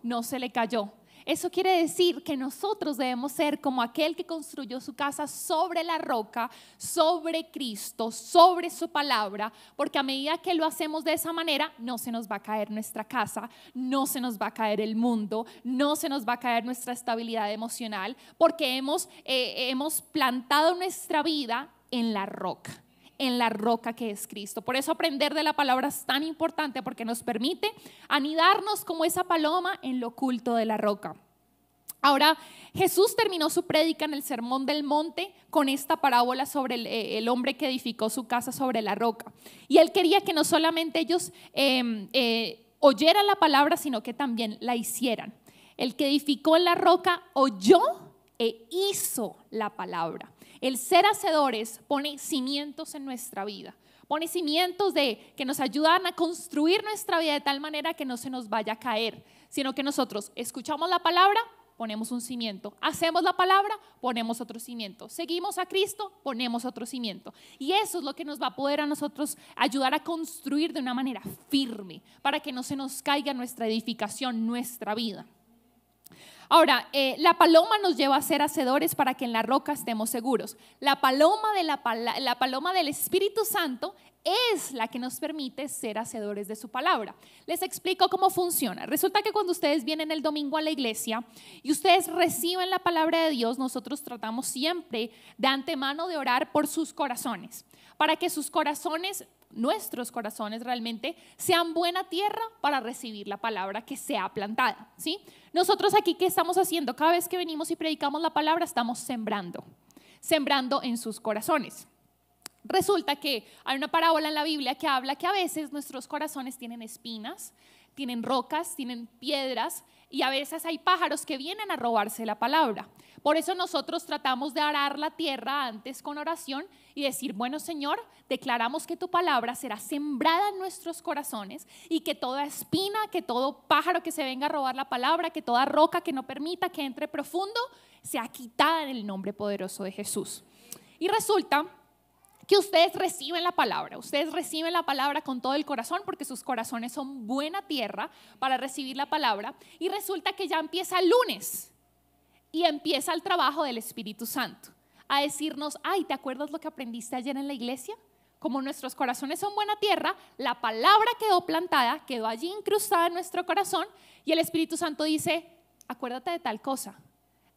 No se le cayó. Eso quiere decir que nosotros debemos ser como aquel que construyó su casa sobre la roca, sobre Cristo, sobre su palabra, porque a medida que lo hacemos de esa manera, no se nos va a caer nuestra casa, no se nos va a caer el mundo, no se nos va a caer nuestra estabilidad emocional, porque hemos, eh, hemos plantado nuestra vida en la roca, en la roca que es Cristo. Por eso aprender de la palabra es tan importante porque nos permite anidarnos como esa paloma en lo oculto de la roca. Ahora, Jesús terminó su prédica en el Sermón del Monte con esta parábola sobre el, eh, hombre que edificó su casa sobre la roca. Y él quería que no solamente ellos em, eh, oyeran la palabra, sino que también la hicieran. El que edificó la roca oyó e hizo la palabra. El ser hacedores pone cimientos en nuestra vida, pone cimientos de que nos ayudan a construir nuestra vida de tal manera que no se nos vaya a caer, sino que nosotros escuchamos la palabra, ponemos un cimiento. Hacemos la palabra, ponemos otro cimiento. Seguimos a Cristo, ponemos otro cimiento. Y eso es lo que nos va a poder a nosotros ayudar a construir de una manera firme para que no se nos caiga nuestra edificación, nuestra vida. Ahora, eh, la paloma nos lleva a ser hacedores para que en la roca estemos seguros. La paloma, la paloma del Espíritu Santo es la que nos permite ser hacedores de su palabra. Les explico cómo funciona. Resulta que cuando ustedes vienen el domingo a la iglesia y ustedes reciben la palabra de Dios, nosotros tratamos siempre de antemano de orar por sus corazones, para que sus corazones nuestros corazones realmente sean buena tierra para recibir la palabra que sea plantada, ¿sí? Nosotros aquí, ¿qué estamos haciendo? Cada vez que venimos y predicamos la palabra, estamos sembrando, sembrando en sus corazones. Resulta que hay una parábola en la Biblia que habla que a veces nuestros corazones tienen espinas, tienen rocas, tienen piedras y a veces hay pájaros que vienen a robarse la palabra. Por eso nosotros tratamos de arar la tierra antes con oración y decir, bueno Señor, declaramos que tu palabra será sembrada en nuestros corazones y que toda espina, que todo pájaro que se venga a robar la palabra, que toda roca que no permita que entre profundo, sea quitada en el nombre poderoso de Jesús. Y resulta que ustedes reciben la palabra, ustedes reciben la palabra con todo el corazón porque sus corazones son buena tierra para recibir la palabra y resulta que ya empieza el lunes y empieza el trabajo del Espíritu Santo a decirnos, ay, ¿te acuerdas lo que aprendiste ayer en la iglesia? Como nuestros corazones son buena tierra, la palabra quedó plantada, quedó allí incrustada en nuestro corazón y el Espíritu Santo dice, acuérdate de tal cosa,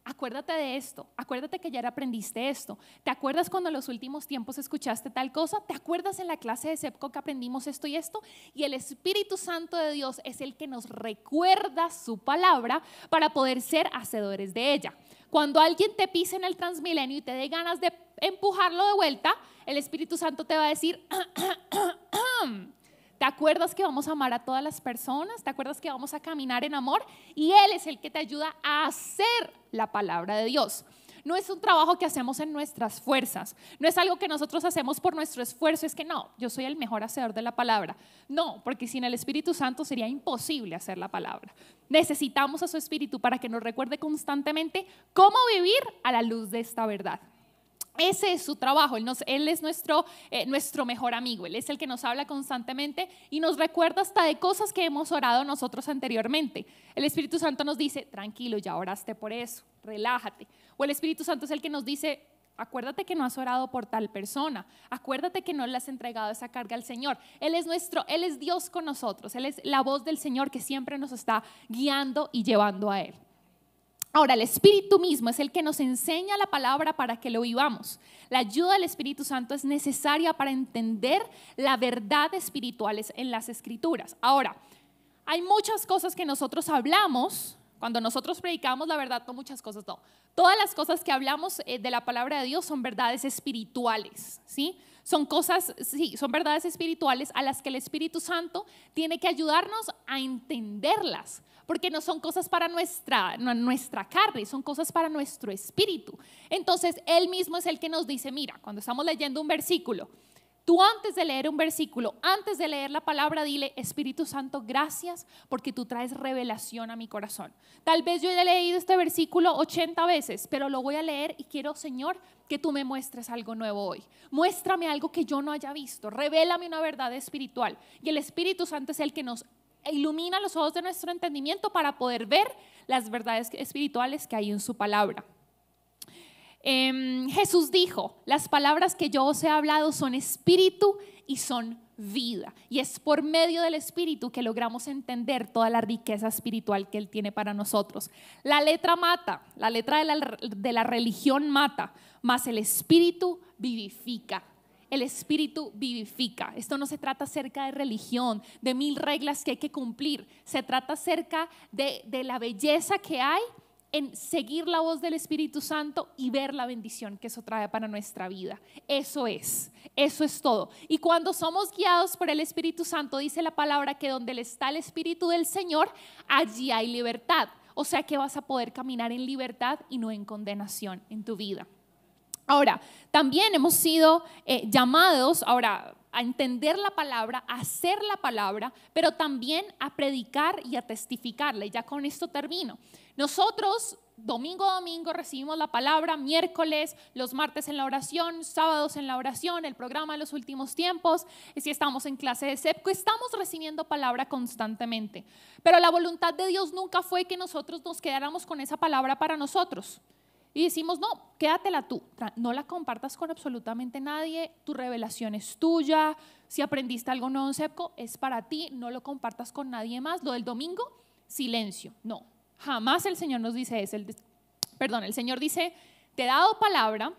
acuérdate de esto, acuérdate que ayer aprendiste esto, ¿te acuerdas cuando en los últimos tiempos escuchaste tal cosa? ¿Te acuerdas en la clase de SEPCO que aprendimos esto y esto? Y el Espíritu Santo de Dios es el que nos recuerda su palabra para poder ser hacedores de ella. Cuando alguien te pise en el transmilenio y te dé ganas de empujarlo de vuelta, el Espíritu Santo te va a decir, ¿te acuerdas que vamos a amar a todas las personas? ¿Te acuerdas que vamos a caminar en amor? Y Él es el que te ayuda a hacer la palabra de Dios no es un trabajo que hacemos en nuestras fuerzas, no es algo que nosotros hacemos por nuestro esfuerzo, es que no, yo soy el mejor hacedor de la palabra. No, porque sin el Espíritu Santo sería imposible hacer la palabra. Necesitamos a su Espíritu para que nos recuerde constantemente cómo vivir a la luz de esta verdad. Ese es su trabajo, Él, es nuestro, eh, nuestro mejor amigo, Él es el que nos habla constantemente y nos recuerda hasta de cosas que hemos orado nosotros anteriormente. El Espíritu Santo nos dice, tranquilo, ya oraste por eso, relájate. O el Espíritu Santo es el que nos dice, acuérdate que no has orado por tal persona, acuérdate que no le has entregado esa carga al Señor. Él es nuestro, Él es Dios con nosotros, Él es la voz del Señor que siempre nos está guiando y llevando a Él. Ahora, el Espíritu mismo es el que nos enseña la palabra para que lo vivamos. La ayuda del Espíritu Santo es necesaria para entender la verdad espiritual en las Escrituras. Ahora, hay muchas cosas que nosotros hablamos, cuando nosotros predicamos la verdad, con muchas cosas, no. Todas las cosas que hablamos eh, de la palabra de Dios son verdades espirituales, ¿sí? Son cosas, sí, son verdades espirituales a las que el Espíritu Santo tiene que ayudarnos a entenderlas, porque no son cosas para nuestra, nuestra carne, son cosas para nuestro espíritu. Entonces, Él mismo es el que nos dice, mira, cuando estamos leyendo un versículo, Tú antes de leer un versículo, antes de leer la palabra, dile, Espíritu Santo, gracias porque tú traes revelación a mi corazón. Tal vez yo he leído este versículo 80 veces, pero lo voy a leer y quiero, Señor, que tú me muestres algo nuevo hoy. Muéstrame algo que yo no haya visto. Revélame una verdad espiritual. Y el Espíritu Santo es el que nos ilumina los ojos de nuestro entendimiento para poder ver las verdades espirituales que hay en su palabra. Em, Jesús dijo, las palabras que yo os he hablado son espíritu y son vida. Y es por medio del espíritu que logramos entender toda la riqueza espiritual que Él tiene para nosotros. La letra mata, la letra de la, religión mata, mas el espíritu vivifica, el espíritu vivifica. Esto no se trata acerca de religión, de mil reglas que hay que cumplir. Se trata acerca de, la belleza que hay en seguir la voz del Espíritu Santo y ver la bendición que eso trae para nuestra vida. Eso es, eso es todo. Y cuando somos guiados por el Espíritu Santo, dice la palabra que donde está el Espíritu del Señor, allí hay libertad. O sea que vas a poder caminar en libertad y no en condenación en tu vida. Ahora, también hemos sido eh, llamados, ahora a entender la palabra, a hacer la palabra, pero también a predicar y a testificarla. ya con esto termino. Nosotros domingo domingo recibimos la palabra, miércoles, los martes en la oración, sábados en la oración, el programa de los últimos tiempos, si estamos en clase de SEPCO, estamos recibiendo palabra constantemente. Pero la voluntad de Dios nunca fue que nosotros nos quedáramos con esa palabra para nosotros. Y decimos, no, quédatela tú, no la compartas con absolutamente nadie, tu revelación es tuya, si aprendiste algo nuevo en es para ti, no lo compartas con nadie más. Lo del domingo, silencio, no, jamás el Señor nos dice eso. El, perdón, el Señor dice, te he dado palabra,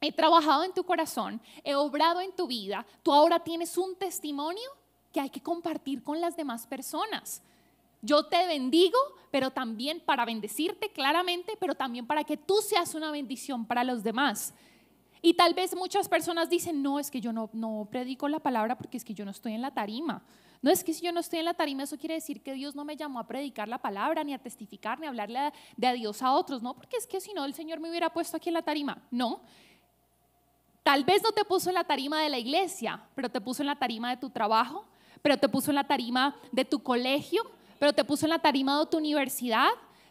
he trabajado en tu corazón, he obrado en tu vida, tú ahora tienes un testimonio que hay que compartir con las demás personas. Yo te bendigo, pero también para bendecirte claramente, pero también para que tú seas una bendición para los demás. Y tal vez muchas personas dicen, no, es que yo no, no predico la palabra porque es que yo no estoy en la tarima. No es que si yo no estoy en la tarima, eso quiere decir que Dios no me llamó a predicar la palabra, ni a testificar, ni a hablarle de Dios a otros. No, porque es que si no, el Señor me hubiera puesto aquí en la tarima. No. Tal vez no te puso en la tarima de la iglesia, pero te puso en la tarima de tu trabajo, pero te puso en la tarima de tu colegio, pero te puso en la tarima de tu universidad,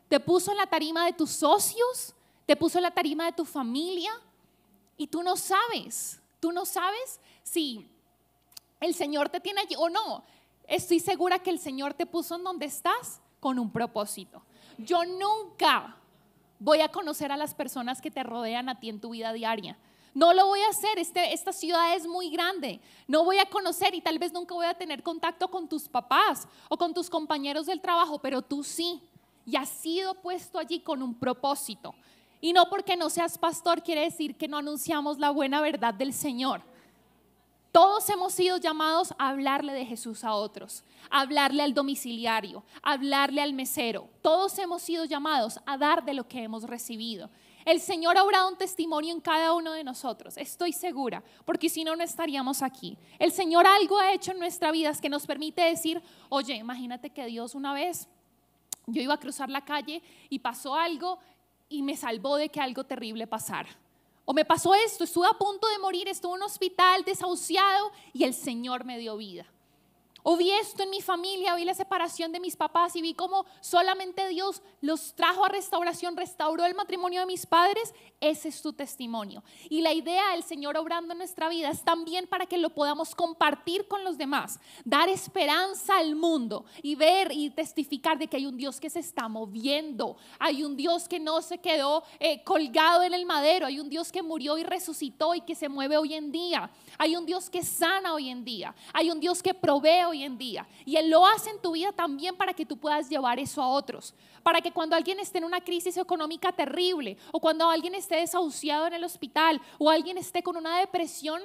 te puso en la tarima de tus socios, te puso en la tarima de tu familia y tú no sabes, tú no sabes si el Señor te tiene allí o no. Estoy segura que el Señor te puso en donde estás con un propósito. Yo nunca voy a conocer a las personas que te rodean a ti en tu vida diaria. No lo voy a hacer, este, esta ciudad es muy grande, no voy a conocer y tal vez nunca voy a tener contacto con tus papás o con tus compañeros del trabajo, pero tú sí. Y has sido puesto allí con un propósito. Y no porque no seas pastor quiere decir que no anunciamos la buena verdad del Señor. Todos hemos sido llamados a hablarle de Jesús a otros, a hablarle al domiciliario, a hablarle al mesero. Todos hemos sido llamados a dar de lo que hemos recibido. El Señor ha obrado un testimonio en cada uno de nosotros, estoy segura, porque si no, no estaríamos aquí. El Señor algo ha hecho en nuestras vida que nos permite decir, oye, imagínate que Dios una vez, yo iba a cruzar la calle y pasó algo y me salvó de que algo terrible pasara. O me pasó esto, estuve a punto de morir, estuve en un hospital desahuciado y el Señor me dio vida vi esto en mi familia, vi la separación de mis papás y vi cómo solamente Dios los trajo a restauración, restauró el matrimonio de mis padres. Ese es tu testimonio. Y la idea del Señor obrando en nuestra vida es también para que lo podamos compartir con los demás, dar esperanza al mundo y ver y testificar de que hay un Dios que se está moviendo, hay un Dios que no se quedó eh, colgado en el madero, hay un Dios que murió y resucitó y que se mueve hoy en día, hay un Dios que sana hoy en día, hay un Dios que provee hoy en día. Y Él lo hace en tu vida también para que tú puedas llevar eso a otros. Para que cuando alguien esté en una crisis económica terrible, o cuando alguien esté desahuciado en el hospital, o alguien esté con una depresión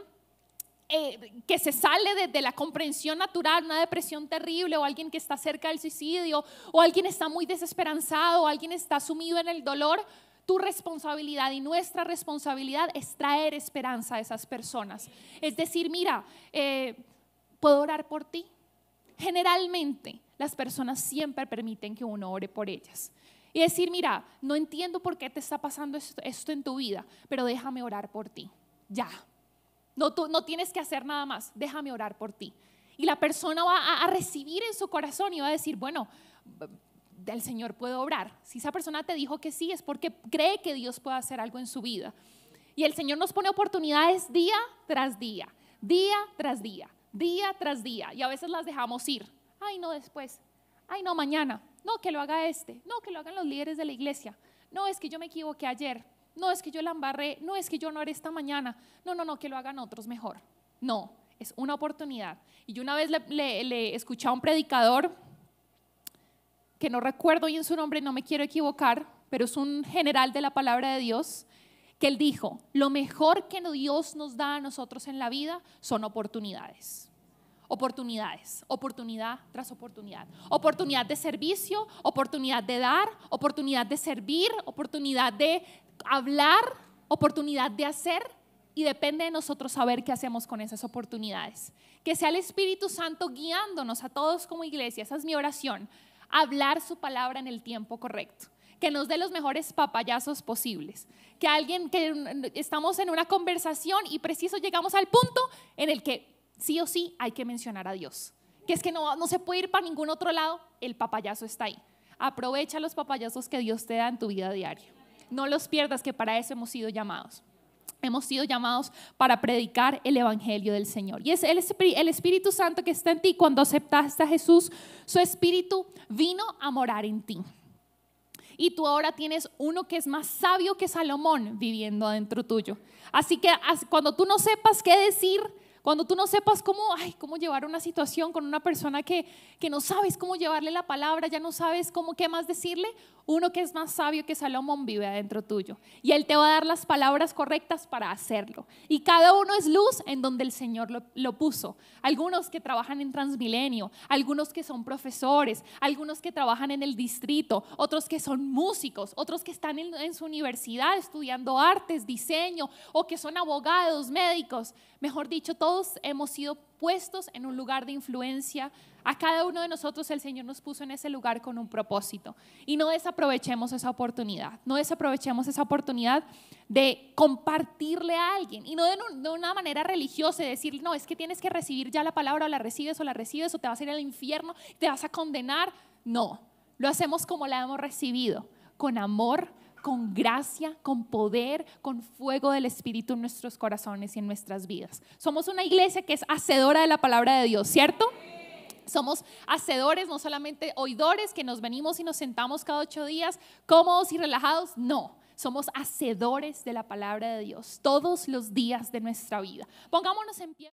eh, que se sale de, la comprensión natural, una depresión terrible, o alguien que está cerca del suicidio, o alguien está muy desesperanzado, o alguien está sumido en el dolor, tu responsabilidad y nuestra responsabilidad es traer esperanza a esas personas. Es decir, mira, eh, puedo orar por ti, Generalmente, las personas siempre permiten que uno ore por ellas. Y decir, mira, no entiendo por qué te está pasando esto, en tu vida, pero déjame orar por ti. Ya. No, tú, no tienes que hacer nada más, déjame orar por ti. Y la persona va a, recibir en su corazón y va a decir, bueno, del Señor puedo obrar. Si esa persona te dijo que sí, es porque cree que Dios puede hacer algo en su vida. Y el Señor nos pone oportunidades día tras día, día tras día día tras día y a veces las dejamos ir. Ay, no después. Ay, no mañana. No, que lo haga este. No, que lo hagan los líderes de la iglesia. No, es que yo me equivoqué ayer. No, es que yo la embarré. No, es que yo no haré esta mañana. No, no, no, que lo hagan otros mejor. No, es una oportunidad. Y yo una vez le, le, escuché a un predicador que no recuerdo bien su nombre, no me quiero equivocar, pero es un general de la palabra de Dios que él dijo, lo mejor que Dios nos da a nosotros en la vida son oportunidades. Oportunidades, oportunidad tras oportunidad. Oportunidad de servicio, oportunidad de dar, oportunidad de servir, oportunidad de hablar, oportunidad de hacer. Y depende de nosotros saber qué hacemos con esas oportunidades. Que sea el Espíritu Santo guiándonos a todos como iglesia, esa es mi oración. Hablar su palabra en el tiempo correcto que nos dé los mejores papayazos posibles. Que alguien, que estamos en una conversación y preciso llegamos al punto en el que sí o sí hay que mencionar a Dios. Que es que no, no se puede ir para ningún otro lado, el papayazo está ahí. Aprovecha los papayazos que Dios te da en tu vida diaria. No los pierdas, que para eso hemos sido llamados. Hemos sido llamados para predicar el Evangelio del Señor. Y es el, el, Espíritu Santo que está en ti. Cuando aceptaste a Jesús, su Espíritu vino a morar en ti y tú ahora tienes uno que es más sabio que Salomón viviendo adentro tuyo. Así que cuando tú no sepas qué decir, cuando tú no sepas cómo, ay, cómo llevar una situación con una persona que, que no sabes cómo llevarle la palabra, ya no sabes cómo qué más decirle, uno que es más sabio que Salomón vive adentro tuyo. Y él te va a dar las palabras correctas para hacerlo. Y cada uno es luz en donde el Señor lo, lo puso. Algunos que trabajan en Transmilenio, algunos que son profesores, algunos que trabajan en el distrito, otros que son músicos, otros que están en, su universidad estudiando artes, diseño, o que son abogados, médicos, mejor dicho, todos hemos sido puestos en un lugar de influencia. A cada uno de nosotros el Señor nos puso en ese lugar con un propósito. Y no desaprovechemos esa oportunidad, no desaprovechemos esa oportunidad de compartirle a alguien. Y no de, una manera religiosa, decir, no, es que tienes que recibir ya la palabra, o la recibes o la recibes, o te vas a ir al infierno, te vas a condenar. No, lo hacemos como la hemos recibido, con amor, con gracia, con poder, con fuego del Espíritu en nuestros corazones y en nuestras vidas. Somos una iglesia que es hacedora de la palabra de Dios, ¿cierto? Somos hacedores, no solamente oidores que nos venimos y nos sentamos cada ocho días cómodos y relajados, no. Somos hacedores de la palabra de Dios todos los días de nuestra vida. Pongámonos en pie.